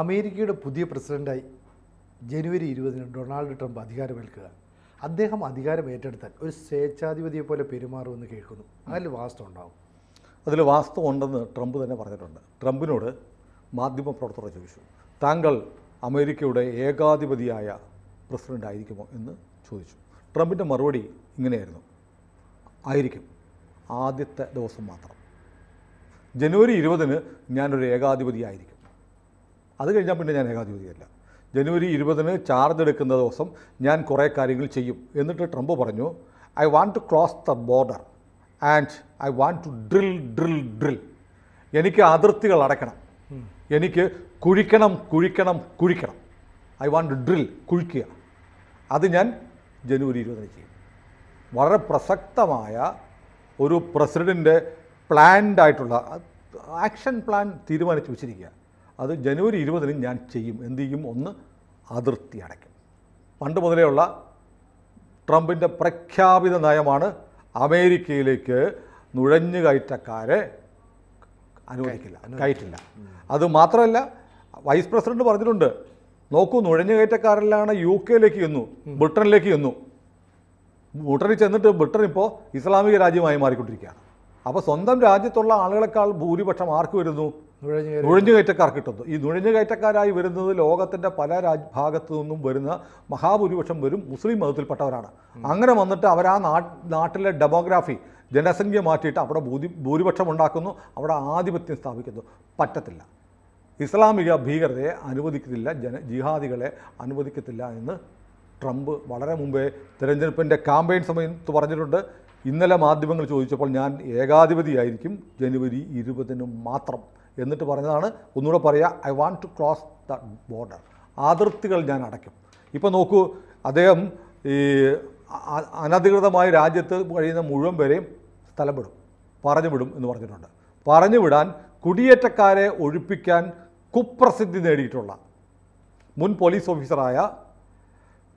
അമേരിക്കയുടെ പുതിയ പ്രസിഡൻ്റായി ജനുവരി ഇരുപതിന് ഡൊണാൾഡ് ട്രംപ് അധികാരമേൽക്കുക അദ്ദേഹം അധികാരം ഏറ്റെടുത്താൽ ഒരു സ്വേച്ഛാധിപതിയെ പോലെ പെരുമാറുമെന്ന് കേൾക്കുന്നു അതിൽ വാസ്തവം ഉണ്ടാവും അതിൽ വാസ്തവം ഉണ്ടെന്ന് ട്രംപ് തന്നെ പറഞ്ഞിട്ടുണ്ട് ട്രംപിനോട് മാധ്യമപ്രവർത്തകർ ചോദിച്ചു താങ്കൾ അമേരിക്കയുടെ ഏകാധിപതിയായ പ്രസിഡൻ്റ് ആയിരിക്കുമോ എന്ന് ചോദിച്ചു ട്രംപിൻ്റെ മറുപടി ഇങ്ങനെയായിരുന്നു ആയിരിക്കും ആദ്യത്തെ ദിവസം മാത്രം ജനുവരി ഇരുപതിന് ഞാനൊരു ഏകാധിപതിയായിരിക്കും അത് കഴിഞ്ഞാൽ പിന്നെ ഞാൻ ഏകാധിപതിയല്ല ജനുവരി ഇരുപതിന് ചാർജ് എടുക്കുന്ന ദിവസം ഞാൻ കുറേ കാര്യങ്ങൾ ചെയ്യും എന്നിട്ട് ട്രംപ് പറഞ്ഞു I want to cross the border and I want to drill drill drill എനിക്ക് അതിർത്തികൾ അടയ്ക്കണം എനിക്ക് കുഴിക്കണം കുഴിക്കണം കുഴിക്കണം ഐ വാണ്ട് ഡ്രിൽ കുഴിക്കുക അത് ഞാൻ ജനുവരി ഇരുപതിന് ചെയ്യും വളരെ പ്രസക്തമായ ഒരു പ്രസിഡൻറ്റിൻ്റെ പ്ലാൻഡ് ആയിട്ടുള്ള ആക്ഷൻ പ്ലാൻ തീരുമാനിച്ച് വെച്ചിരിക്കുക അത് ജനുവരി ഇരുപതിന് ഞാൻ ചെയ്യും എന്ത് ചെയ്യും ഒന്ന് അതിർത്തി അടയ്ക്കും പണ്ട് മുതലേയുള്ള ട്രംപിൻ്റെ പ്രഖ്യാപിത നയമാണ് അമേരിക്കയിലേക്ക് നുഴഞ്ഞു കയറ്റക്കാരെ അനുവദിക്കില്ല കയറ്റില്ല അത് മാത്രമല്ല വൈസ് പ്രസിഡന്റ് പറഞ്ഞിട്ടുണ്ട് നോക്കൂ നുഴഞ്ഞു കയറ്റക്കാരെല്ലാം യു കെയിലേക്ക് ചെന്നു ബ്രിട്ടനിലേക്ക് ചെന്നു ബ്രിട്ടനിൽ ചെന്നിട്ട് ബ്രിട്ടൻ ഇപ്പോൾ ഇസ്ലാമിക രാജ്യമായി മാറിക്കൊണ്ടിരിക്കുകയാണ് അപ്പോൾ സ്വന്തം രാജ്യത്തുള്ള ആളുകളെക്കാൾ ഭൂരിപക്ഷം ആർക്ക് വരുന്നു നുഴഞ്ഞുകയറ്റക്കാർ കിട്ടുന്നത് ഈ നുഴഞ്ഞുകയറ്റക്കാരായി വരുന്നത് ലോകത്തിൻ്റെ പല രാജ് ഭാഗത്തു നിന്നും വരുന്ന മഹാഭൂരിപക്ഷം വരും മുസ്ലിം മതത്തിൽപ്പെട്ടവരാണ് അങ്ങനെ വന്നിട്ട് അവർ ആ നാട്ടിലെ ഡെമോഗ്രാഫി ജനസംഖ്യ മാറ്റിയിട്ട് അവിടെ ഭൂതി ഭൂരിപക്ഷം ഉണ്ടാക്കുന്നു അവിടെ ആധിപത്യം സ്ഥാപിക്കുന്നു പറ്റത്തില്ല ഇസ്ലാമിക ഭീകരതയെ അനുവദിക്കത്തില്ല ജന ജിഹാദികളെ അനുവദിക്കത്തില്ല എന്ന് ട്രംപ് വളരെ മുമ്പേ തിരഞ്ഞെടുപ്പിൻ്റെ ക്യാമ്പയിൻ സമയത്ത് പറഞ്ഞിട്ടുണ്ട് ഇന്നലെ മാധ്യമങ്ങൾ ചോദിച്ചപ്പോൾ ഞാൻ ഏകാധിപതിയായിരിക്കും ജനുവരി ഇരുപതിന് മാത്രം എന്നിട്ട് പറഞ്ഞതാണ് ഒന്നുകൂടെ പറയുക I want to cross the border അതിർത്തികൾ ഞാൻ അടയ്ക്കും ഇപ്പോൾ നോക്കൂ അദ്ദേഹം ഈ അനധികൃതമായ രാജ്യത്ത് കഴിയുന്ന മുഴുവൻ പേരെയും സ്ഥലം വിടും പറഞ്ഞു വിടും എന്ന് പറഞ്ഞിട്ടുണ്ട് പറഞ്ഞു വിടാൻ കുടിയേറ്റക്കാരെ ഒഴിപ്പിക്കാൻ കുപ്രസിദ്ധി നേടിയിട്ടുള്ള മുൻ പോലീസ് ഓഫീസറായ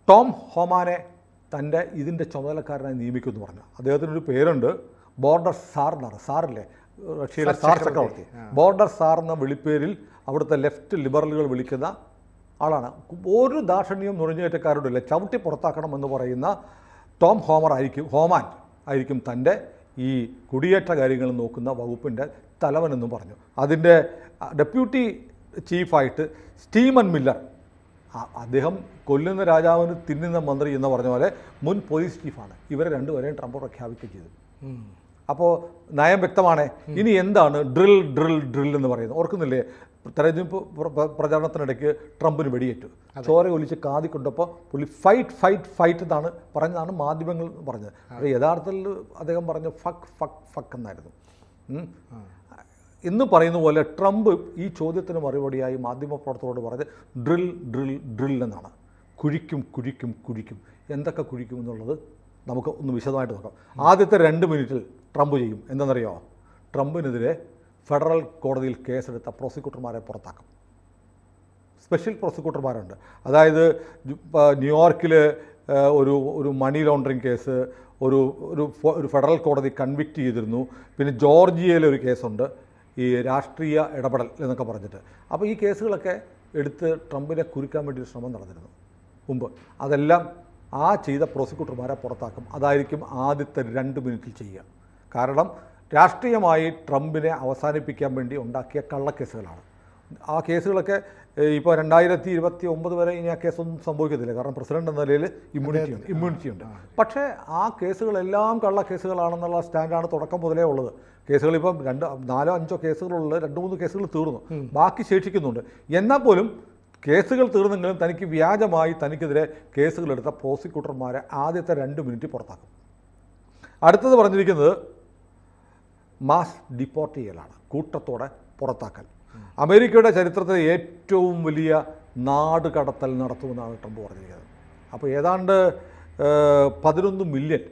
ടോം ഹോമാനെ തൻ്റെ ഇതിൻ്റെ ചുമതലക്കാരനായി നിയമിക്കുമെന്ന് പറഞ്ഞു അദ്ദേഹത്തിനൊരു പേരുണ്ട് ബോർഡർ സാർ എന്നാണ് സാറില്ലേ റഷ്യയിലെ സാർ ചക്രവർത്തി ബോർഡർ സാർ എന്ന വിളിപ്പേരിൽ അവിടുത്തെ ലെഫ്റ്റ് ലിബറലുകൾ വിളിക്കുന്ന ആളാണ് ഒരു ദാർഷണ്യം നുഴഞ്ഞുകയറ്റക്കാരോടില്ല ചവിട്ടി പുറത്താക്കണം എന്ന് പറയുന്ന ടോം ഹോമർ ആയിരിക്കും ഹോമാൻ ആയിരിക്കും തൻ്റെ ഈ കുടിയേറ്റ കാര്യങ്ങൾ നോക്കുന്ന വകുപ്പിൻ്റെ തലവനെന്നും പറഞ്ഞു അതിൻ്റെ ഡെപ്യൂട്ടി ചീഫായിട്ട് സ്റ്റീമൻ മില്ലർ അദ്ദേഹം കൊല്ലുന്ന രാജാവിന് തിന്നുന്ന മന്ത്രി എന്ന് പറഞ്ഞ പോലെ മുൻ പോലീസ് ചീഫാണ് ഇവരെ രണ്ടുപേരെയും ട്രംപ് പ്രഖ്യാപിക്കുകയും ചെയ്തു അപ്പോൾ നയം വ്യക്തമാണ് ഇനി എന്താണ് ഡ്രിൽ ഡ്രിൽ ഡ്രിൽ എന്ന് പറയുന്നത് ഓർക്കുന്നില്ലേ തെരഞ്ഞെടുപ്പ് പ്രചാരണത്തിനിടയ്ക്ക് ട്രംപിന് വെടിയേറ്റു ചോര ഒലിച്ച് കാതി കൊണ്ടപ്പോൾ പുള്ളി ഫൈറ്റ് ഫൈറ്റ് ഫൈറ്റ് എന്നാണ് പറഞ്ഞതാണ് മാധ്യമങ്ങൾ പറഞ്ഞത് അത് യഥാർത്ഥത്തിൽ അദ്ദേഹം പറഞ്ഞ ഫക്ക് ഫക്ക് ഫക്ക് എന്നായിരുന്നു ഇന്ന് പറയുന്ന പോലെ ട്രംപ് ഈ ചോദ്യത്തിന് മറുപടിയായി മാധ്യമപ്രവർത്തകരോട് പറഞ്ഞത് ഡ്രിൽ ഡ്രിൽ ഡ്രിൽ എന്നാണ് കുഴിക്കും കുഴിക്കും കുഴിക്കും എന്തൊക്കെ കുഴിക്കും എന്നുള്ളത് നമുക്ക് ഒന്ന് വിശദമായിട്ട് നോക്കാം ആദ്യത്തെ രണ്ട് മിനിറ്റിൽ ട്രംപ് ചെയ്യും എന്തെന്നറിയോ ട്രംപിനെതിരെ ഫെഡറൽ കോടതിയിൽ കേസെടുത്ത പ്രോസിക്യൂട്ടർമാരെ പുറത്താക്കും സ്പെഷ്യൽ പ്രോസിക്യൂട്ടർമാരുണ്ട് അതായത് ന്യൂയോർക്കിൽ ഒരു ഒരു മണി ലോണ്ടറിങ് കേസ് ഒരു ഒരു ഒരു ഫെഡറൽ കോടതി കൺവിക്റ്റ് ചെയ്തിരുന്നു പിന്നെ ജോർജിയയിലൊരു കേസുണ്ട് ഈ രാഷ്ട്രീയ ഇടപെടൽ എന്നൊക്കെ പറഞ്ഞിട്ട് അപ്പോൾ ഈ കേസുകളൊക്കെ എടുത്ത് ട്രംപിനെ കുരുക്കാൻ വേണ്ടി ഒരു ശ്രമം നടന്നിരുന്നു മുമ്പ് അതെല്ലാം ആ ചെയ്ത പ്രോസിക്യൂട്ടർമാരെ പുറത്താക്കും അതായിരിക്കും ആദ്യത്തെ രണ്ട് മിനിറ്റിൽ ചെയ്യുക കാരണം രാഷ്ട്രീയമായി ട്രംപിനെ അവസാനിപ്പിക്കാൻ വേണ്ടി ഉണ്ടാക്കിയ കള്ളക്കേസുകളാണ് ആ കേസുകളൊക്കെ ഇപ്പോൾ രണ്ടായിരത്തി ഇരുപത്തി ഒമ്പത് വരെ ഇനി ആ കേസൊന്നും സംഭവിക്കത്തില്ല കാരണം പ്രസിഡന്റ് എന്ന നിലയിൽ ഇമ്മ്യൂണിറ്റി ഉണ്ട് ഇമ്മ്യൂണിറ്റി ഉണ്ട് പക്ഷേ ആ കേസുകളെല്ലാം കള്ളക്കേസുകളാണെന്നുള്ള സ്റ്റാൻഡാണ് തുടക്കം മുതലേ ഉള്ളത് കേസുകൾ ഇപ്പം രണ്ട് നാലോ അഞ്ചോ കേസുകളുള്ളത് രണ്ട് മൂന്ന് കേസുകൾ തീർന്നു ബാക്കി ശേഷിക്കുന്നുണ്ട് എന്നാൽ പോലും കേസുകൾ തീർന്നെങ്കിലും തനിക്ക് വ്യാജമായി തനിക്കെതിരെ കേസുകളെടുത്ത പ്രോസിക്യൂട്ടർമാരെ ആദ്യത്തെ രണ്ട് മിനിറ്റ് പുറത്താക്കും അടുത്തത് പറഞ്ഞിരിക്കുന്നത് മാസ് ഡിപ്പോർട്ട് ചെയ്യലാണ് കൂട്ടത്തോടെ പുറത്താക്കൽ അമേരിക്കയുടെ ചരിത്രത്തിലെ ഏറ്റവും വലിയ നാട് കടത്തൽ നടത്തുമെന്നാണ് ട്രംപ് പറഞ്ഞിരിക്കുന്നത് അപ്പോൾ ഏതാണ്ട് പതിനൊന്ന് മില്യൺ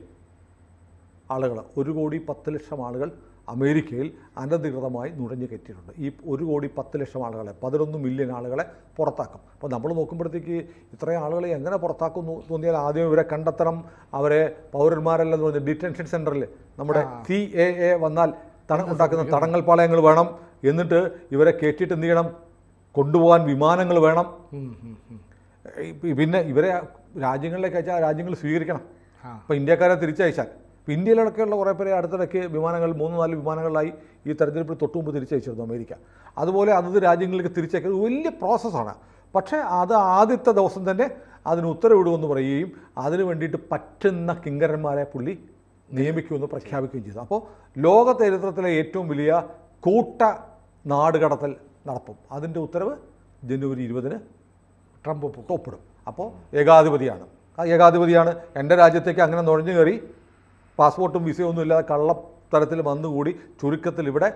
ആളുകൾ ഒരു കോടി പത്ത് ലക്ഷം ആളുകൾ അമേരിക്കയിൽ അനധികൃതമായി നുഴഞ്ഞു കയറ്റിയിട്ടുണ്ട് ഈ ഒരു കോടി പത്ത് ലക്ഷം ആളുകളെ പതിനൊന്ന് മില്യൺ ആളുകളെ പുറത്താക്കും അപ്പോൾ നമ്മൾ നോക്കുമ്പോഴത്തേക്ക് ഇത്രയും ആളുകളെ എങ്ങനെ പുറത്താക്കുന്നു തോന്നിയാൽ ആദ്യം ഇവരെ കണ്ടെത്തണം അവരെ എന്ന് പറഞ്ഞാൽ ഡിറ്റൻഷൻ സെൻറ്ററിൽ നമ്മുടെ സി എ എ വന്നാൽ തട ഉണ്ടാക്കുന്ന തടങ്ങൾ പാളയങ്ങൾ വേണം എന്നിട്ട് ഇവരെ കയറ്റിയിട്ട് എന്ത് ചെയ്യണം കൊണ്ടുപോകാൻ വിമാനങ്ങൾ വേണം പിന്നെ ഇവരെ രാജ്യങ്ങളിലേക്ക് അയച്ചാൽ രാജ്യങ്ങൾ സ്വീകരിക്കണം അപ്പോൾ ഇന്ത്യക്കാരെ തിരിച്ചയച്ചാൽ ഇപ്പോൾ ഇന്ത്യയിലടക്കമുള്ള കുറേ പേരെ അടുത്തിടയ്ക്ക് വിമാനങ്ങൾ മൂന്ന് നാല് വിമാനങ്ങളിലായി ഈ തെരഞ്ഞെടുപ്പിൽ മുമ്പ് തിരിച്ചയച്ചിരുന്നു അമേരിക്ക അതുപോലെ അതത് രാജ്യങ്ങളിലേക്ക് തിരിച്ചയക്കുന്നത് വലിയ പ്രോസസ്സാണ് പക്ഷേ അത് ആദ്യത്തെ ദിവസം തന്നെ അതിന് ഉത്തരവിടുമെന്ന് പറയുകയും അതിന് വേണ്ടിയിട്ട് പറ്റുന്ന കിങ്കരന്മാരെ പുള്ളി നിയമിക്കുമെന്ന് പ്രഖ്യാപിക്കുകയും ചെയ്തു അപ്പോൾ ലോക ചരിത്രത്തിലെ ഏറ്റവും വലിയ കൂട്ട നാടുകടത്തൽ നടപ്പും അതിൻ്റെ ഉത്തരവ് ജനുവരി ഇരുപതിന് ട്രംപ് ഒപ്പിടും അപ്പോൾ ഏകാധിപതിയാണ് ഏകാധിപതിയാണ് എൻ്റെ രാജ്യത്തേക്ക് അങ്ങനെ നുഴഞ്ഞു കയറി പാസ്പോർട്ടും വിസയൊന്നും ഒന്നും ഇല്ലാതെ കള്ളത്തരത്തിൽ വന്നുകൂടി ചുരുക്കത്തിൽ ഇവിടെ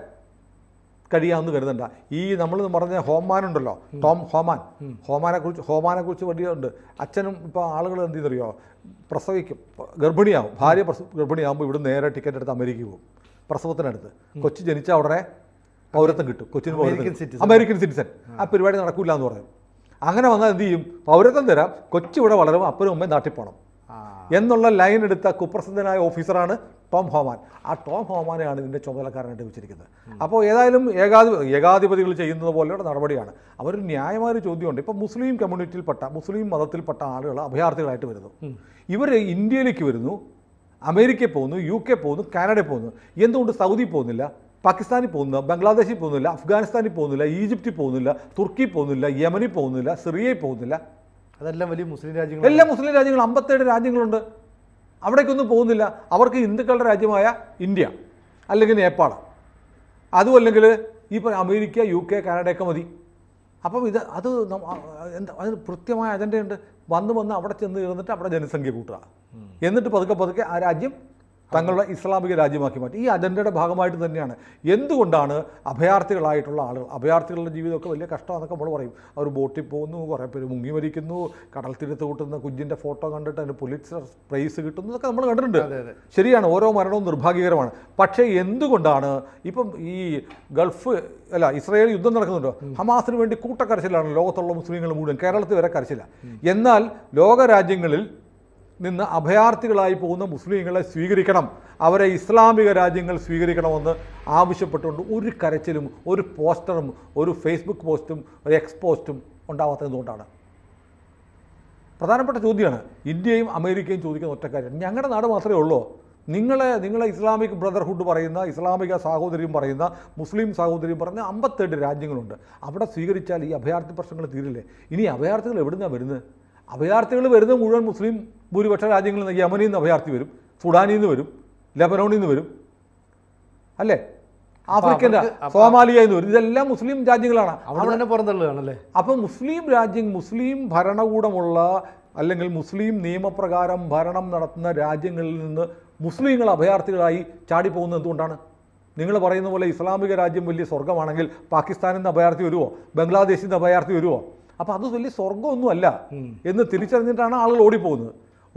കഴിയാമെന്ന് കരുതണ്ട ഈ നമ്മൾ പറഞ്ഞ ഹോമാൻ ഉണ്ടല്ലോ ടോം ഹോമാൻ ഹോമാനെ കുറിച്ച് ഹോമാനെ കുറിച്ച് വലിയുണ്ട് അച്ഛനും ഇപ്പോൾ ആളുകൾ എന്ത് ചെയ്തറിയോ പ്രസവിക്കും ഗർഭിണിയാവും ഭാര്യ പ്രസ ഗർഭിണിയാകുമ്പോൾ ഇവിടെ നേരെ ടിക്കറ്റ് എടുത്ത് അമേരിക്കയിൽ പോകും പ്രസവത്തിനടുത്ത് കൊച്ചു ജനിച്ച ഉടനെ പൗരത്വം കിട്ടും കൊച്ചിന് അമേരിക്കൻ സിറ്റിസൺ ആ പരിപാടി നടക്കില്ല എന്ന് പറഞ്ഞു അങ്ങനെ വന്നാൽ എന്ത് ചെയ്യും പൗരത്വം തരാം ഇവിടെ വളരും അപ്പനും അമ്മയും നാട്ടിൽ പോകണം എന്നുള്ള ലൈൻ എടുത്ത കുപ്രസിദ്ധനായ ഓഫീസറാണ് ടോം ഹോമാൻ ആ ടോം ഹോമാനെയാണ് ഇതിൻ്റെ ചുമതലക്കാരനായിട്ട് വെച്ചിരിക്കുന്നത് അപ്പോൾ ഏതായാലും ഏകാധി ഏകാധിപതികൾ ചെയ്യുന്നത് പോലെയുള്ള നടപടിയാണ് അവരൊരു ഒരു ചോദ്യമുണ്ട് ഇപ്പോൾ മുസ്ലിം കമ്മ്യൂണിറ്റിയിൽപ്പെട്ട മുസ്ലിം മതത്തിൽപ്പെട്ട ആളുകൾ അഭയാർത്ഥികളായിട്ട് വരുന്നു ഇവർ ഇന്ത്യയിലേക്ക് വരുന്നു അമേരിക്കയിൽ പോകുന്നു യു കെ പോകുന്നു കാനഡയിൽ പോകുന്നു എന്തുകൊണ്ട് സൗദി പോകുന്നില്ല പാകിസ്ഥാനിൽ പോകുന്നില്ല ബംഗ്ലാദേശിൽ പോകുന്നില്ല അഫ്ഗാനിസ്ഥാനിൽ പോകുന്നില്ല ഈജിപ്തിൽ പോകുന്നില്ല തുർക്കി പോകുന്നില്ല യമനിൽ പോകുന്നില്ല സിറിയയിൽ പോകുന്നില്ല അതെല്ലാം വലിയ മുസ്ലിം രാജ്യങ്ങൾ എല്ലാ മുസ്ലിം രാജ്യങ്ങൾ അമ്പത്തേഴ് രാജ്യങ്ങളുണ്ട് അവിടേക്കൊന്നും പോകുന്നില്ല അവർക്ക് ഹിന്ദുക്കളുടെ രാജ്യമായ ഇന്ത്യ അല്ലെങ്കിൽ നേപ്പാൾ അതും അല്ലെങ്കിൽ ഈ അമേരിക്ക യു കെ കാനഡയൊക്കെ മതി അപ്പം ഇത് അത് എന്താ അതിന് കൃത്യമായ അജണ്ടയുണ്ട് വന്ന് വന്ന് അവിടെ ചെന്ന് ഇരുന്നിട്ട് അവിടെ ജനസംഖ്യ കൂട്ടുക എന്നിട്ട് പതുക്കെ പതുക്കെ ആ രാജ്യം തങ്ങളുടെ ഇസ്ലാമിക രാജ്യമാക്കി മാറ്റി ഈ അജണ്ടയുടെ ഭാഗമായിട്ട് തന്നെയാണ് എന്തുകൊണ്ടാണ് അഭയാർത്ഥികളായിട്ടുള്ള ആളുകൾ അഭയാർത്ഥികളുടെ ജീവിതമൊക്കെ വലിയ കഷ്ടമാണെന്നൊക്കെ നമ്മൾ പറയും അവർ ബോട്ടിൽ പോകുന്നു കുറേ പേര് മുങ്ങി മരിക്കുന്നു കടൽ തീരത്ത് കൂട്ടുന്ന കുഞ്ഞിൻ്റെ ഫോട്ടോ കണ്ടിട്ട് അതിന് പുലിറ്റ്സർ പ്രൈസ് കിട്ടുന്നു ഇതൊക്കെ നമ്മൾ കണ്ടിട്ടുണ്ട് ശരിയാണ് ഓരോ മരണവും നിർഭാഗ്യകരമാണ് പക്ഷേ എന്തുകൊണ്ടാണ് ഇപ്പം ഈ ഗൾഫ് അല്ല ഇസ്രായേൽ യുദ്ധം നടക്കുന്നുണ്ടോ ഹമാസിന് വേണ്ടി കൂട്ടക്കരച്ചിലാണ് ലോകത്തുള്ള മുസ്ലിങ്ങൾ മുഴുവൻ കേരളത്തിൽ വരെ കരച്ചില്ല എന്നാൽ ലോകരാജ്യങ്ങളിൽ നിന്ന് അഭയാർത്ഥികളായി പോകുന്ന മുസ്ലിങ്ങളെ സ്വീകരിക്കണം അവരെ ഇസ്ലാമിക രാജ്യങ്ങൾ സ്വീകരിക്കണമെന്ന് ആവശ്യപ്പെട്ടുകൊണ്ട് ഒരു കരച്ചിലും ഒരു പോസ്റ്ററും ഒരു ഫേസ്ബുക്ക് പോസ്റ്റും ഒരു എക്സ് പോസ്റ്റും ഉണ്ടാവാത്തതുകൊണ്ടാണ് പ്രധാനപ്പെട്ട ചോദ്യമാണ് ഇന്ത്യയും അമേരിക്കയും ചോദിക്കുന്ന ഒറ്റക്കാര്യം ഞങ്ങളുടെ നാട് മാത്രമേ ഉള്ളൂ നിങ്ങളെ നിങ്ങളെ ഇസ്ലാമിക് ബ്രദർഹുഡ് പറയുന്ന ഇസ്ലാമിക സാഹോദര്യം പറയുന്ന മുസ്ലിം സാഹോദര്യം പറയുന്ന അമ്പത്തെട്ട് രാജ്യങ്ങളുണ്ട് അവിടെ സ്വീകരിച്ചാൽ ഈ അഭയാർത്ഥി പ്രശ്നങ്ങൾ തീരില്ലേ ഇനി അഭയാർത്ഥികൾ എവിടുന്നാണ് വരുന്നത് അഭയാർത്ഥികൾ വരുന്ന മുഴുവൻ മുസ്ലിം ഭൂരിപക്ഷ രാജ്യങ്ങളിൽ നിന്ന് യമനിൽ നിന്ന് അഭയാർത്ഥി വരും സുഡാനിൽ നിന്ന് വരും ലബനോണിൽ നിന്ന് വരും അല്ലേ ആഫ്രിക്കൻ സോമാലിയ എന്ന് വരും ഇതെല്ലാം മുസ്ലിം രാജ്യങ്ങളാണ് അവിടെ തന്നെ പുറന്തള്ളുകയാണല്ലേ അപ്പം മുസ്ലിം രാജ്യം മുസ്ലിം ഭരണകൂടമുള്ള അല്ലെങ്കിൽ മുസ്ലിം നിയമപ്രകാരം ഭരണം നടത്തുന്ന രാജ്യങ്ങളിൽ നിന്ന് മുസ്ലിങ്ങൾ അഭയാർത്ഥികളായി ചാടിപ്പോകുന്നത് എന്തുകൊണ്ടാണ് നിങ്ങൾ പറയുന്ന പോലെ ഇസ്ലാമിക രാജ്യം വലിയ സ്വർഗമാണെങ്കിൽ പാകിസ്ഥാനിൽ നിന്ന് അഭയാർത്ഥി വരുമോ ബംഗ്ലാദേശിൽ നിന്ന് അഭയാർത്ഥി വരുമോ അപ്പൊ അത് വലിയ സ്വർഗ്ഗമൊന്നും അല്ല എന്ന് തിരിച്ചറിഞ്ഞിട്ടാണ് ആളുകൾ ഓടിപ്പോകുന്നത്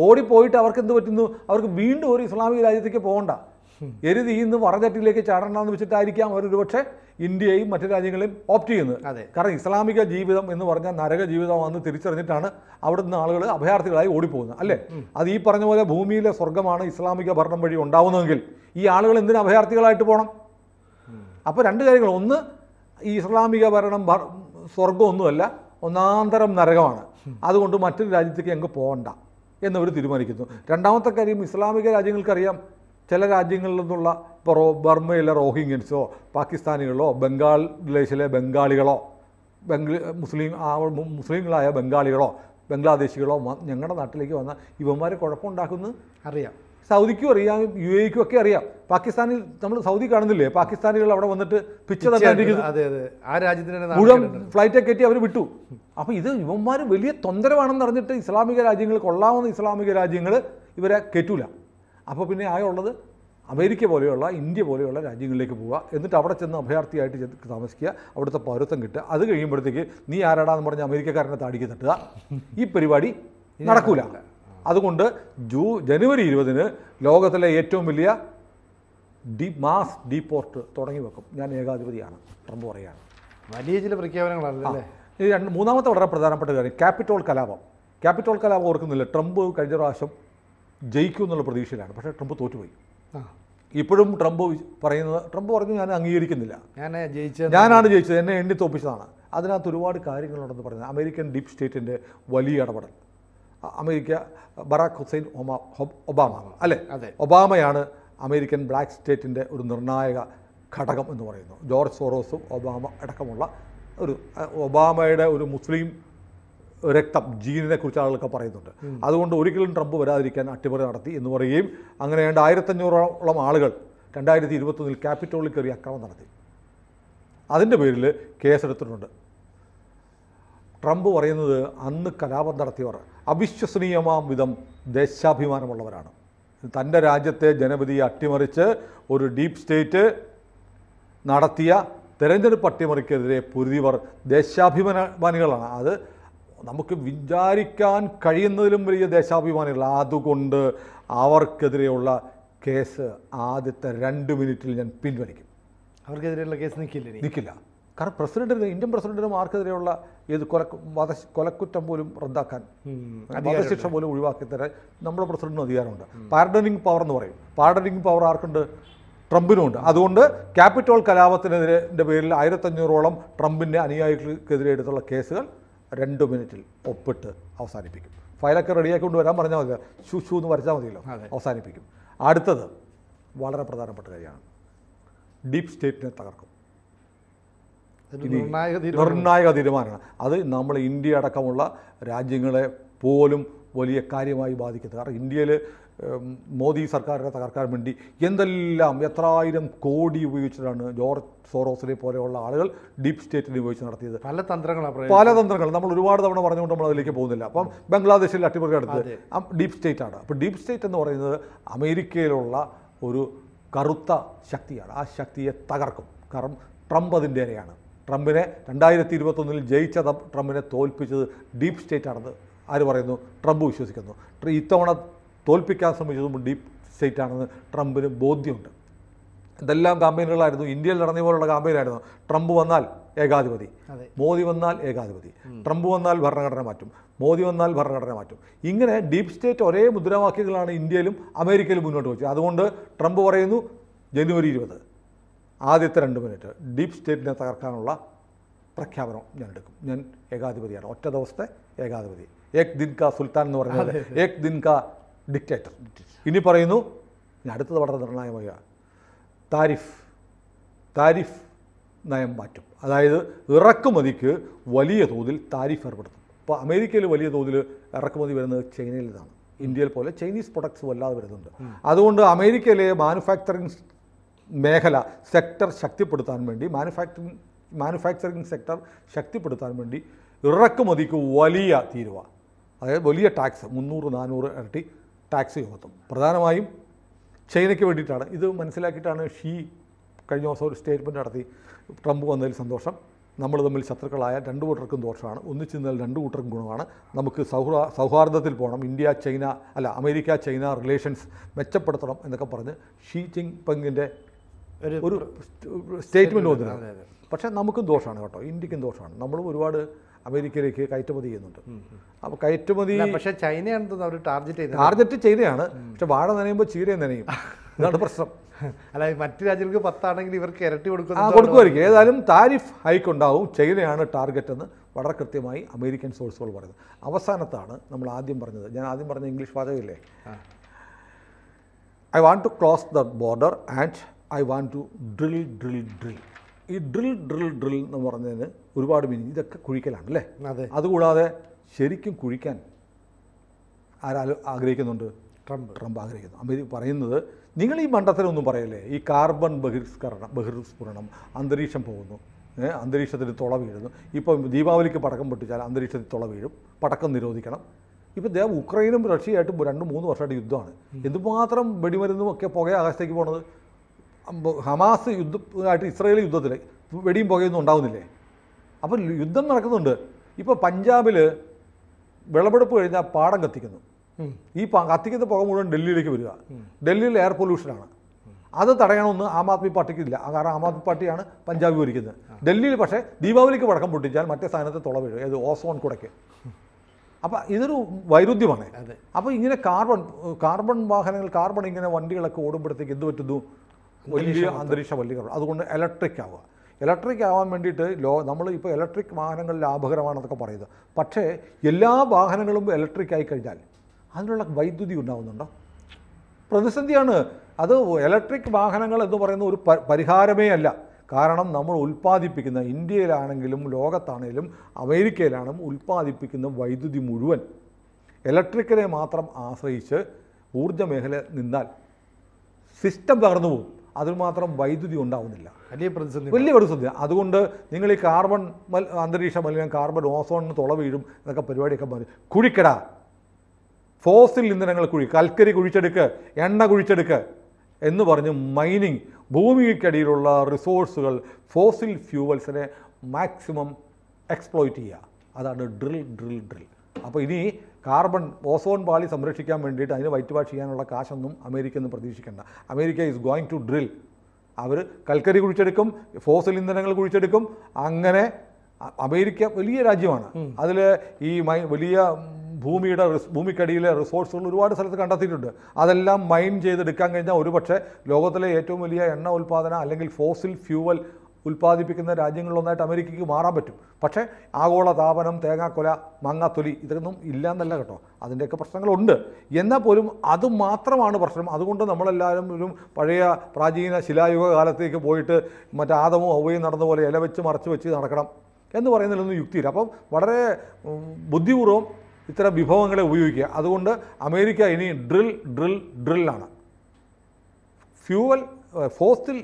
ഓടിപ്പോയിട്ട് അവർക്ക് എന്ത് പറ്റുന്നു അവർക്ക് വീണ്ടും ഒരു ഇസ്ലാമിക രാജ്യത്തേക്ക് പോകണ്ട എരുതി ഇന്ന് വറചട്ടിയിലേക്ക് ചാടണമെന്ന് വെച്ചിട്ടായിരിക്കാം അവർ ഒരുപക്ഷെ ഇന്ത്യയും മറ്റു രാജ്യങ്ങളെയും ഓപ്റ്റ് ചെയ്യുന്നത് കാരണം ഇസ്ലാമിക ജീവിതം എന്ന് പറഞ്ഞാൽ നരക ജീവിതമാണെന്ന് തിരിച്ചറിഞ്ഞിട്ടാണ് അവിടെ നിന്ന് ആളുകൾ അഭയാർത്ഥികളായി ഓടിപ്പോകുന്നത് അല്ലേ അത് ഈ പറഞ്ഞ പോലെ ഭൂമിയിലെ സ്വർഗമാണ് ഇസ്ലാമിക ഭരണം വഴി ഉണ്ടാവുന്നതെങ്കിൽ ഈ ആളുകൾ എന്തിനു അഭയാർത്ഥികളായിട്ട് പോകണം അപ്പോൾ രണ്ട് കാര്യങ്ങൾ ഒന്ന് ഈ ഇസ്ലാമിക ഭരണം സ്വർഗമൊന്നുമല്ല ഒന്നാന്തരം നരകമാണ് അതുകൊണ്ട് മറ്റൊരു രാജ്യത്തേക്ക് ഞങ്ങൾക്ക് പോകണ്ട എന്നവർ തീരുമാനിക്കുന്നു രണ്ടാമത്തെ കാര്യം ഇസ്ലാമിക രാജ്യങ്ങൾക്കറിയാം ചില രാജ്യങ്ങളിൽ നിന്നുള്ള ഇപ്പോൾ റോ ബർമ്മയിലെ റോഹിംഗ്യൻസോ പാകിസ്ഥാനികളോ ബംഗാളിദേശിലെ ബംഗാളികളോ ബംഗ്ലി മുസ്ലിം മുസ്ലിങ്ങളായ ബംഗാളികളോ ബംഗ്ലാദേശികളോ ഞങ്ങളുടെ നാട്ടിലേക്ക് വന്ന ഇവന്മാരെ കുഴപ്പമുണ്ടാക്കുന്നത് അറിയാം സൗദിക്കും അറിയാം യു എക്കും ഒക്കെ അറിയാം പാകിസ്ഥാനിൽ നമ്മൾ സൗദി കാണുന്നില്ലേ പാകിസ്ഥാനികൾ അവിടെ വന്നിട്ട് പിച്ച തട്ടാണ്ടിരിക്കുന്നു മുഴുവൻ ഫ്ലൈറ്റ് കയറ്റി അവർ വിട്ടു അപ്പോൾ ഇത് യുവന്മാർ വലിയ തൊന്തരവാണെന്ന് അറിഞ്ഞിട്ട് ഇസ്ലാമിക രാജ്യങ്ങൾ കൊള്ളാവുന്ന ഇസ്ലാമിക രാജ്യങ്ങൾ ഇവരെ കയറ്റൂല അപ്പോൾ പിന്നെ ആയുള്ളത് അമേരിക്ക പോലെയുള്ള ഇന്ത്യ പോലെയുള്ള രാജ്യങ്ങളിലേക്ക് പോവുക എന്നിട്ട് അവിടെ ചെന്ന് അഭയാർത്ഥിയായിട്ട് താമസിക്കുക അവിടുത്തെ പൗരത്വം കിട്ടുക അത് കഴിയുമ്പോഴത്തേക്ക് നീ ആരാടാന്ന് പറഞ്ഞ് അമേരിക്കക്കാരനെ താടിക്ക് തട്ടുക ഈ പരിപാടി നടക്കൂല അതുകൊണ്ട് ജൂ ജനുവരി ഇരുപതിന് ലോകത്തിലെ ഏറ്റവും വലിയ ഡി മാസ് ഡീപോർട്ട് തുടങ്ങി വെക്കും ഞാൻ ഏകാധിപതിയാണ് ട്രംപ് പറയുകയാണ് വലിയ ചില പ്രഖ്യാപനങ്ങളല്ലേ ഇത് രണ്ട് മൂന്നാമത്തെ വളരെ പ്രധാനപ്പെട്ട കാര്യം ക്യാപിറ്റോൾ കലാപം ക്യാപിറ്റോൾ കലാപം ഓർക്കുന്നില്ല ട്രംപ് കഴിഞ്ഞ പ്രാവശ്യം ജയിക്കും എന്നുള്ള പ്രതീക്ഷയിലാണ് പക്ഷേ ട്രംപ് തോറ്റുപോയി ഇപ്പോഴും ട്രംപ് പറയുന്നത് ട്രംപ് പറഞ്ഞു ഞാൻ അംഗീകരിക്കുന്നില്ല ഞാൻ ജയിച്ചത് ഞാനാണ് ജയിച്ചത് എന്നെ എണ്ണി തോപ്പിച്ചതാണ് അതിനകത്ത് ഒരുപാട് കാര്യങ്ങളുണ്ടെന്ന് പറയുന്നത് അമേരിക്കൻ ഡീപ് സ്റ്റേറ്റിൻ്റെ വലിയ ഇടപെടൽ അമേരിക്ക ബറാഖ് ഹുസൈൻ ഒമാ ഒബാമ അല്ലേ അതെ ഒബാമയാണ് അമേരിക്കൻ ബ്ലാക്ക് സ്റ്റേറ്റിൻ്റെ ഒരു നിർണായക ഘടകം എന്ന് പറയുന്നു ജോർജ് സോറോസും ഒബാമ അടക്കമുള്ള ഒരു ഒബാമയുടെ ഒരു മുസ്ലിം രക്തം ജീനിനെ കുറിച്ച് ആളുകൾക്ക് പറയുന്നുണ്ട് അതുകൊണ്ട് ഒരിക്കലും ട്രംപ് വരാതിരിക്കാൻ അട്ടിമറി നടത്തി എന്ന് പറയുകയും അങ്ങനെ ഏണ്ട ആയിരത്തഞ്ഞൂറോളം ആളുകൾ രണ്ടായിരത്തി ഇരുപത്തൊന്നിൽ ക്യാപിറ്റോളിൽ കയറി അക്രമം നടത്തി അതിൻ്റെ പേരിൽ കേസെടുത്തിട്ടുണ്ട് ട്രംപ് പറയുന്നത് അന്ന് കലാപം നടത്തിയവർ അവിശ്വസനീയമാം വിധം ദേശാഭിമാനമുള്ളവരാണ് തൻ്റെ രാജ്യത്തെ ജനവിധിയെ അട്ടിമറിച്ച് ഒരു ഡീപ്പ് സ്റ്റേറ്റ് നടത്തിയ തെരഞ്ഞെടുപ്പ് അട്ടിമറിക്കെതിരെ പൊരുതിവർ ദേശാഭിമാനമാനികളാണ് അത് നമുക്ക് വിചാരിക്കാൻ കഴിയുന്നതിലും വലിയ ദേശാഭിമാനികൾ അതുകൊണ്ട് അവർക്കെതിരെയുള്ള കേസ് ആദ്യത്തെ രണ്ട് മിനിറ്റിൽ ഞാൻ പിൻവലിക്കും അവർക്കെതിരെയുള്ള കേസ് നിൽക്കില്ല നിൽക്കില്ല കാരണം പ്രസിഡന്റിന് ഇന്ത്യൻ പ്രസിഡന്റിനും ആർക്കെതിരെയുള്ള ഏത് കൊല വധ കൊലക്കുറ്റം പോലും റദ്ദാക്കാൻ വധശിക്ഷ പോലും ഒഴിവാക്കി തരാൻ നമ്മുടെ പ്രസിഡന്റിനും അധികാരമുണ്ട് പാർഡനിങ് പവർ എന്ന് പറയും പാർഡനിങ് പവർ ആർക്കുണ്ട് ഉണ്ട് അതുകൊണ്ട് ക്യാപിറ്റോൾ കലാപത്തിനെതിരെ പേരിൽ ആയിരത്തഞ്ഞൂറോളം ട്രംപിൻ്റെ അനുയായികൾക്കെതിരെ എടുത്തുള്ള കേസുകൾ രണ്ടു മിനിറ്റിൽ ഒപ്പിട്ട് അവസാനിപ്പിക്കും ഫയലൊക്കെ റെഡിയാക്കി കൊണ്ടുവരാൻ പറഞ്ഞാൽ മതി ഷൂ ഷൂ എന്ന് വരച്ചാൽ മതിയല്ലോ അവസാനിപ്പിക്കും അടുത്തത് വളരെ പ്രധാനപ്പെട്ട കാര്യമാണ് ഡീപ് സ്റ്റേറ്റിനെ തകർക്കും നിർണായക തീരുമാനമാണ് അത് നമ്മൾ ഇന്ത്യ അടക്കമുള്ള രാജ്യങ്ങളെ പോലും വലിയ കാര്യമായി ബാധിക്കുന്നത് കാരണം ഇന്ത്യയിൽ മോദി സർക്കാരിനെ തകർക്കാൻ വേണ്ടി എന്തെല്ലാം എത്രായിരം കോടി ഉപയോഗിച്ചിട്ടാണ് ജോർജ് സോറോസിനെ പോലെയുള്ള ആളുകൾ ഡീപ് സ്റ്റേറ്റിനെ ഉപയോഗിച്ച് നടത്തിയത് പല തന്ത്രങ്ങളാണ് പല തന്ത്രങ്ങൾ നമ്മൾ ഒരുപാട് തവണ പറഞ്ഞുകൊണ്ട് നമ്മൾ അതിലേക്ക് പോകുന്നില്ല അപ്പം ബംഗ്ലാദേശിൽ അട്ടിമറി അടുത്ത് ഡീപ് സ്റ്റേറ്റാണ് അപ്പോൾ ഡീപ് സ്റ്റേറ്റ് എന്ന് പറയുന്നത് അമേരിക്കയിലുള്ള ഒരു കറുത്ത ശക്തിയാണ് ആ ശക്തിയെ തകർക്കും കാരണം ട്രംപ് അതിൻ്റെ ഇരയാണ് ട്രംപിനെ രണ്ടായിരത്തി ഇരുപത്തൊന്നിൽ ജയിച്ച ട്രംപിനെ തോൽപ്പിച്ചത് ഡീപ്പ് സ്റ്റേറ്റ് ആണെന്ന് ആര് പറയുന്നു ട്രംപ് വിശ്വസിക്കുന്നു ഇത്തവണ തോൽപ്പിക്കാൻ ശ്രമിച്ചതും ഡീപ്പ് സ്റ്റേറ്റ് ആണെന്ന് ട്രംപിന് ബോധ്യമുണ്ട് ഇതെല്ലാം ക്യാമ്പയിനുകളായിരുന്നു ഇന്ത്യയിൽ നടന്ന പോലുള്ള ക്യാമ്പയിനായിരുന്നു ട്രംപ് വന്നാൽ ഏകാധിപതി മോദി വന്നാൽ ഏകാധിപതി ട്രംപ് വന്നാൽ ഭരണഘടന മാറ്റും മോദി വന്നാൽ ഭരണഘടന മാറ്റും ഇങ്ങനെ ഡീപ് സ്റ്റേറ്റ് ഒരേ മുദ്രാവാക്യങ്ങളാണ് ഇന്ത്യയിലും അമേരിക്കയിലും മുന്നോട്ട് വെച്ചത് അതുകൊണ്ട് ട്രംപ് പറയുന്നു ജനുവരി ഇരുപത് ആദ്യത്തെ രണ്ട് മിനിറ്റ് ഡീപ് സ്റ്റേറ്റിനെ തകർക്കാനുള്ള പ്രഖ്യാപനം ഞാൻ എടുക്കും ഞാൻ ഏകാധിപതിയാണ് ഒറ്റ ദിവസത്തെ ഏകാധിപതി ഏക് ദിൻ കാ സുൽത്താൻ എന്ന് പറഞ്ഞാൽ ഏക് ദിൻ കാ ഡിക്റ്റേറ്റർ ഇനി പറയുന്നു ഞാൻ അടുത്തത് വളരെ നിർണായകമായ താരിഫ് താരിഫ് നയം മാറ്റും അതായത് ഇറക്കുമതിക്ക് വലിയ തോതിൽ താരിഫ് ഏർപ്പെടുത്തും ഇപ്പോൾ അമേരിക്കയിൽ വലിയ തോതിൽ ഇറക്കുമതി വരുന്നത് ചൈനയിൽ നിന്നാണ് ഇന്ത്യയിൽ പോലെ ചൈനീസ് പ്രൊഡക്ട്സ് വല്ലാതെ വരുന്നുണ്ട് അതുകൊണ്ട് അമേരിക്കയിലെ മാനുഫാക്ചറിങ് മേഖല സെക്ടർ ശക്തിപ്പെടുത്താൻ വേണ്ടി മാനുഫാക്ചറിങ് മാനുഫാക്ചറിങ് സെക്ടർ ശക്തിപ്പെടുത്താൻ വേണ്ടി ഇറക്കുമതിക്ക് വലിയ തീരുവ അതായത് വലിയ ടാക്സ് മുന്നൂറ് നാനൂറ് ഇരട്ടി ടാക്സ് ചുമത്തും പ്രധാനമായും ചൈനയ്ക്ക് വേണ്ടിയിട്ടാണ് ഇത് മനസ്സിലാക്കിയിട്ടാണ് ഷീ കഴിഞ്ഞ ദിവസം ഒരു സ്റ്റേറ്റ്മെൻറ്റ് നടത്തി ട്രംപ് വന്നതിൽ സന്തോഷം നമ്മൾ തമ്മിൽ ശത്രുക്കളായ രണ്ട് കൂട്ടർക്കും ദോഷമാണ് ഒന്നിച്ചു നിന്നാൽ രണ്ട് കൂട്ടർക്കും ഗുണമാണ് നമുക്ക് സൗഹൃ സൗഹാർദ്ദത്തിൽ പോകണം ഇന്ത്യ ചൈന അല്ല അമേരിക്ക ചൈന റിലേഷൻസ് മെച്ചപ്പെടുത്തണം എന്നൊക്കെ പറഞ്ഞ് ഷീ ചിങ് പെങ്ങിൻ്റെ ഒരു സ്റ്റേറ്റ്മെൻറ്റ് വന്നിരുന്നത് പക്ഷേ നമുക്കും ദോഷമാണ് കേട്ടോ ഇന്ത്യക്കും ദോഷമാണ് നമ്മൾ ഒരുപാട് അമേരിക്കയിലേക്ക് കയറ്റുമതി ചെയ്യുന്നുണ്ട് അപ്പോൾ കയറ്റുമതി പക്ഷേ ചൈനയാണ് അവർ ടാർഗറ്റ് ചെയ്ത് ടാർഗറ്റ് ചെയ്തതാണ് പക്ഷെ വാഴ നനയുമ്പോൾ ചീരയും നനയും ഇതാണ് പ്രശ്നം അല്ല മറ്റു രാജ്യങ്ങൾക്ക് പത്താണെങ്കിൽ ഇവർക്ക് ഇരട്ടി കൊടുക്കും ആ കൊടുക്കുമായിരിക്കും ഏതായാലും താരിഫ് ഹൈക്ക് ഉണ്ടാവും ചൈനയാണ് ടാർഗറ്റ് എന്ന് വളരെ കൃത്യമായി അമേരിക്കൻ സോഴ്സുകൾ പറയുന്നത് അവസാനത്താണ് നമ്മൾ ആദ്യം പറഞ്ഞത് ഞാൻ ആദ്യം പറഞ്ഞ ഇംഗ്ലീഷ് വാചകമില്ലേ I want to close the border and I want to drill drill drill ഈ ഡ്രിൽ ഡ്രിൽ ഡ്രിൽ എന്ന് പറഞ്ഞതിന് ഒരുപാട് മീനിങ് ഇതൊക്കെ കുഴിക്കലാണ് അല്ലേ അതെ അതുകൂടാതെ ശരിക്കും കുഴിക്കാൻ ആരാലും ആഗ്രഹിക്കുന്നുണ്ട് ട്രംപ് ട്രംപ് ആഗ്രഹിക്കുന്നു അമേരിക്ക പറയുന്നത് നിങ്ങൾ ഈ മണ്ടത്തരമൊന്നും പറയല്ലേ ഈ കാർബൺ ബഹിഷ്കരണം ബഹിർസ്ഫുരണം അന്തരീക്ഷം പോകുന്നു അന്തരീക്ഷത്തിന് തുള വീഴുന്നു ഇപ്പം ദീപാവലിക്ക് പടക്കം പൊട്ടിച്ചാൽ അന്തരീക്ഷത്തിൽ തുള വീഴും പടക്കം നിരോധിക്കണം ഇപ്പം ദേവ് ഉക്രൈനും റഷ്യയായിട്ടും രണ്ട് മൂന്ന് വർഷമായിട്ട് യുദ്ധമാണ് എന്തുമാത്രം വെടിമരുന്നും ഒക്കെ പുക ആകാശത്തേക്ക് പോണത് ഹമാസ് യുദ്ധമായിട്ട് ഇസ്രയേലി യുദ്ധത്തിൽ വെടിയും പുകയൊന്നും ഉണ്ടാവുന്നില്ലേ അപ്പോൾ യുദ്ധം നടക്കുന്നുണ്ട് ഇപ്പോൾ പഞ്ചാബിൽ വിളവെടുപ്പ് കഴിഞ്ഞാൽ പാടം കത്തിക്കുന്നു ഈ കത്തിക്കുന്ന പുക മുഴുവൻ ഡൽഹിയിലേക്ക് വരിക ഡൽഹിയിൽ എയർ പൊല്യൂഷനാണ് അത് തടയണമെന്ന് ആം ആദ്മി പാർട്ടിക്കില്ല കാരണം ആം ആദ്മി പാർട്ടിയാണ് പഞ്ചാബ് ഭരിക്കുന്നത് ഡൽഹിയിൽ പക്ഷേ ദീപാവലിക്ക് പടക്കം പൊട്ടിച്ചാൽ മറ്റേ സാധനത്തെ തുള വീഴും ഏത് ഓസോൺ കുടയ്ക്ക് അപ്പോൾ ഇതൊരു വൈരുദ്ധ്യമാണ് അപ്പോൾ ഇങ്ങനെ കാർബൺ കാർബൺ വാഹനങ്ങൾ കാർബൺ ഇങ്ങനെ വണ്ടികളൊക്കെ ഓടുമ്പോഴത്തേക്ക് എന്ത് പറ്റുന്നു വലിയ അന്തരീക്ഷ മലിനീകരണം അതുകൊണ്ട് ഇലക്ട്രിക് ആവുക ഇലക്ട്രിക് ആവാൻ വേണ്ടിയിട്ട് ലോ നമ്മൾ ഇപ്പോൾ ഇലക്ട്രിക് വാഹനങ്ങൾ ലാഭകരമാണെന്നൊക്കെ പറയുന്നത് പക്ഷേ എല്ലാ വാഹനങ്ങളും ഇലക്ട്രിക് ആയി കഴിഞ്ഞാൽ അതിനുള്ള വൈദ്യുതി ഉണ്ടാകുന്നുണ്ടോ പ്രതിസന്ധിയാണ് അത് ഇലക്ട്രിക് വാഹനങ്ങൾ എന്ന് പറയുന്ന ഒരു പരിഹാരമേ അല്ല കാരണം നമ്മൾ ഉൽപ്പാദിപ്പിക്കുന്ന ഇന്ത്യയിലാണെങ്കിലും ലോകത്താണെങ്കിലും അമേരിക്കയിലാണ് ഉൽപ്പാദിപ്പിക്കുന്ന വൈദ്യുതി മുഴുവൻ ഇലക്ട്രിക്കിനെ മാത്രം ആശ്രയിച്ച് ഊർജ്ജ മേഖല നിന്നാൽ സിസ്റ്റം തകർന്നു പോകും മാത്രം വൈദ്യുതി ഉണ്ടാവുന്നില്ല വലിയ പ്രതിസന്ധി വലിയ പ്രതിസന്ധി അതുകൊണ്ട് നിങ്ങൾ ഈ കാർബൺ അന്തരീക്ഷ മലിനം കാർബൺ ഓസോണിന് തുള വീഴും എന്നൊക്കെ പരിപാടിയൊക്കെ മതി കുഴിക്കട ഫോസിൽ ഇന്ധനങ്ങൾ കുഴി കൽക്കരി കുഴിച്ചെടുക്ക് എണ്ണ കുഴിച്ചെടുക്ക് എന്ന് പറഞ്ഞ് മൈനിങ് ഭൂമിക്കടിയിലുള്ള റിസോഴ്സുകൾ ഫോസിൽ ഫ്യൂവൽസിനെ മാക്സിമം എക്സ്പ്ലോയിറ്റ് ചെയ്യുക അതാണ് ഡ്രിൽ ഡ്രിൽ ഡ്രിൽ അപ്പോൾ ഇനി കാർബൺ ഓസോൺ പാളി സംരക്ഷിക്കാൻ വേണ്ടിയിട്ട് അതിന് വൈറ്റ് വാഷ് ചെയ്യാനുള്ള കാശൊന്നും അമേരിക്ക ഒന്നും പ്രതീക്ഷിക്കേണ്ട America is going to drill അവർ കൽക്കരി കുഴിച്ചെടുക്കും ഫോസൽ ഇന്ധനങ്ങൾ കുഴിച്ചെടുക്കും അങ്ങനെ അമേരിക്ക വലിയ രാജ്യമാണ് അതിൽ ഈ വലിയ ഭൂമിയുടെ ഭൂമിക്കടിയിലെ റിസോഴ്സുകൾ ഒരുപാട് സ്ഥലത്ത് കണ്ടെത്തിയിട്ടുണ്ട് അതെല്ലാം മൈൻ ചെയ്തെടുക്കാൻ കഴിഞ്ഞാൽ ഒരുപക്ഷെ ലോകത്തിലെ ഏറ്റവും വലിയ എണ്ണ ഉൽപ്പാദന അല്ലെങ്കിൽ ഫോസിൽ ഫ്യൂവൽ ഉൽപ്പാദിപ്പിക്കുന്ന രാജ്യങ്ങളിലൊന്നായിട്ട് അമേരിക്കയ്ക്ക് മാറാൻ പറ്റും പക്ഷേ ആഗോള താപനം തേങ്ങാക്കൊല മങ്ങാത്തൊലി ഇതൊന്നും ഇല്ലയെന്നല്ല കേട്ടോ അതിൻ്റെയൊക്കെ പ്രശ്നങ്ങളുണ്ട് എന്നാൽ പോലും അത് മാത്രമാണ് പ്രശ്നം അതുകൊണ്ട് നമ്മളെല്ലാവരും ഒരു പഴയ പ്രാചീന ശിലായുഗ കാലത്തേക്ക് പോയിട്ട് മറ്റേ ആദമോ ഔവയും നടന്ന പോലെ ഇല വെച്ച് മറച്ച് വെച്ച് നടക്കണം എന്ന് പറയുന്നതിലൊന്നും യുക്തിയില്ല അപ്പം വളരെ ബുദ്ധിപൂർവ്വം ഇത്തരം വിഭവങ്ങളെ ഉപയോഗിക്കുക അതുകൊണ്ട് അമേരിക്ക ഇനി ഡ്രിൽ ഡ്രിൽ ഡ്രില്ലാണ് ഫ്യൂവൽ ഫോസിൽ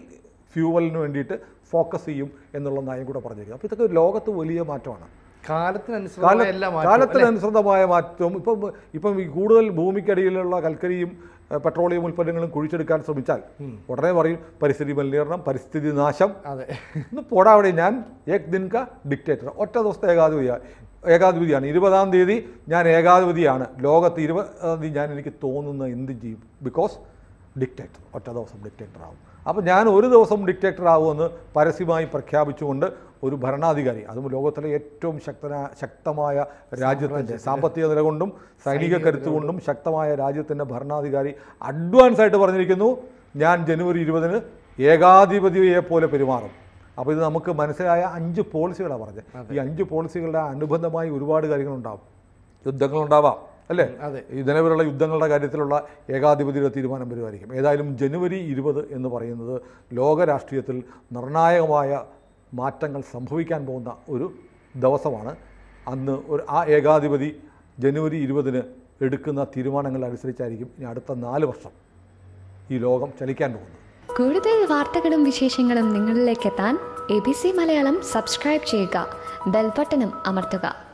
ഫ്യൂവലിന് വേണ്ടിയിട്ട് ഫോക്കസ് ചെയ്യും എന്നുള്ള നയം കൂടെ പറഞ്ഞിരിക്കുന്നത് അപ്പോൾ ഇതൊക്കെ ലോകത്ത് വലിയ മാറ്റമാണ് കാലത്തിനനുസൃതമായ മാറ്റവും ഇപ്പം ഇപ്പം ഈ കൂടുതൽ ഭൂമിക്കടിയിലുള്ള കൽക്കരിയും പെട്രോളിയം ഉൽപ്പന്നങ്ങളും കുഴിച്ചെടുക്കാൻ ശ്രമിച്ചാൽ ഉടനെ പറയും പരിസ്ഥിതി മലിനീകരണം പരിസ്ഥിതി നാശം ഇന്ന് പോടാവിടെ ഞാൻ ഏക് ദിൻക ഡിക്റ്റേറ്റർ ഒറ്റ ദിവസത്തെ ഏകാധിപതിയാണ് ഏകാധിപതിയാണ് ഇരുപതാം തീയതി ഞാൻ ഏകാധിപതിയാണ് ലോകത്ത് ഇരുപതാം തീയതി ഞാൻ എനിക്ക് തോന്നുന്ന എന്ത് ചെയ്യും ബിക്കോസ് ഡിക്റ്റേറ്റർ ഒറ്റ ദിവസം ഡിക്റ്റേറ്റർ ആവും അപ്പോൾ ഞാൻ ഒരു ദിവസം ഡിക്റ്റേറ്റർ ആവുമെന്ന് പരസ്യമായി പ്രഖ്യാപിച്ചുകൊണ്ട് ഒരു ഭരണാധികാരി അതും ലോകത്തിലെ ഏറ്റവും ശക്തന ശക്തമായ രാജ്യത്തിൻ്റെ സാമ്പത്തിക നില കൊണ്ടും സൈനിക കരുത്തുകൊണ്ടും ശക്തമായ രാജ്യത്തിൻ്റെ ഭരണാധികാരി അഡ്വാൻസ് ആയിട്ട് പറഞ്ഞിരിക്കുന്നു ഞാൻ ജനുവരി ഇരുപതിന് ഏകാധിപതിയെ പോലെ പെരുമാറും അപ്പോൾ ഇത് നമുക്ക് മനസ്സിലായ അഞ്ച് പോളിസികളാണ് പറഞ്ഞത് ഈ അഞ്ച് പോളിസികളുടെ അനുബന്ധമായി ഒരുപാട് കാര്യങ്ങളുണ്ടാവും യുദ്ധങ്ങളുണ്ടാവാം അല്ലേ ഈ ജനവരുള്ള യുദ്ധങ്ങളുടെ കാര്യത്തിലുള്ള ഏകാധിപതിയുടെ തീരുമാനം വരുമായിരിക്കും ഏതായാലും ജനുവരി ഇരുപത് എന്ന് പറയുന്നത് ലോക രാഷ്ട്രീയത്തിൽ നിർണായകമായ മാറ്റങ്ങൾ സംഭവിക്കാൻ പോകുന്ന ഒരു ദിവസമാണ് അന്ന് ഒരു ആ ഏകാധിപതി ജനുവരി ഇരുപതിന് എടുക്കുന്ന തീരുമാനങ്ങൾ അനുസരിച്ചായിരിക്കും ഇനി അടുത്ത നാല് വർഷം ഈ ലോകം ചലിക്കാൻ പോകുന്നത് കൂടുതൽ വാർത്തകളും വിശേഷങ്ങളും നിങ്ങളിലേക്ക് എത്താൻ A B C Malayalam subscribe ചെയ്യുക ബെൽബട്ടനും അമർത്തുക